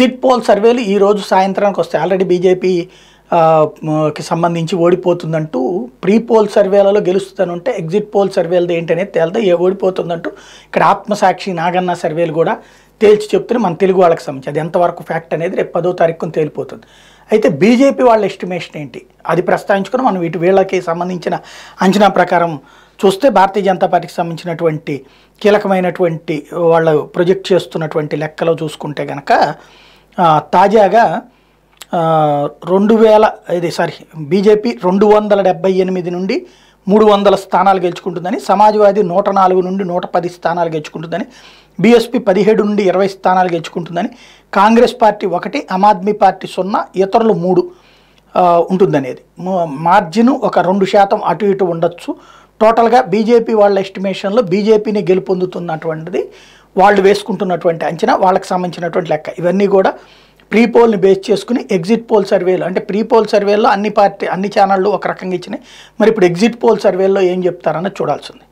exit poll సర్వేలు ఈ రోజు సాయంత్రానికి వస్తాయి ఆల్రెడీ బీజేపీకి సంబంధించి ఓడిపోతుందంటూ ప్రీ పోల్ సర్వేలలో గెలుస్తుందనుంటే ఎగ్జిట్ పోల్ సర్వేలది ఏంటనేది తేలదా ఏ ఓడిపోతుందంటూ ఇక్కడ ఆత్మసాక్షి నాగన్న సర్వేలు కూడా తేల్చి చెప్తున్న మన తెలుగు వాళ్ళకి సంబంధించి అది ఎంతవరకు ఫ్యాక్ట్ అనేది రేపు పదో తారీఖున తేలిపోతుంది అయితే బీజేపీ వాళ్ళ ఎస్టిమేషన్ ఏంటి అది ప్రస్తావించుకుని మనం వీటి వీళ్ళకి సంబంధించిన అంచనా ప్రకారం చూస్తే భారతీయ జనతా పార్టీకి సంబంధించినటువంటి కీలకమైనటువంటి వాళ్ళు ప్రొజెక్ట్ చేస్తున్నటువంటి లెక్కలో చూసుకుంటే కనుక తాజాగా రెండు వేల ఇది సారీ బీజేపీ రెండు వందల డెబ్బై ఎనిమిది నుండి మూడు వందల స్థానాలు గెలుచుకుంటుందని సమాజ్వాదీ నూట నాలుగు నుండి నూట పది స్థానాలు గెలుచుకుంటుందని బీఎస్పీ పదిహేడు నుండి ఇరవై స్థానాలు గెలుచుకుంటుందని కాంగ్రెస్ పార్టీ ఒకటి ఆమ్ ఆద్మీ పార్టీ సున్నా ఇతరులు మూడు ఉంటుందనేది మార్జిన్ ఒక రెండు శాతం అటు ఇటు ఉండొచ్చు టోటల్గా బీజేపీ వాళ్ళ ఎస్టిమేషన్లో బీజేపీని గెలుపొందుతున్నటువంటిది వాళ్ళు వేసుకుంటున్నటువంటి అంచనా వాళ్ళకి సంబంధించినటువంటి లెక్క ఇవన్నీ కూడా ప్రీ పోల్ని బేస్ చేసుకుని ఎగ్జిట్ పోల్ సర్వేలు అంటే ప్రీ పోల్ సర్వేల్లో అన్ని పార్టీ అన్ని ఛానళ్ళు ఒక రకంగా ఇచ్చినాయి మరి ఇప్పుడు ఎగ్జిట్ పోల్ సర్వేలో ఏం చెప్తారన్నది చూడాల్సింది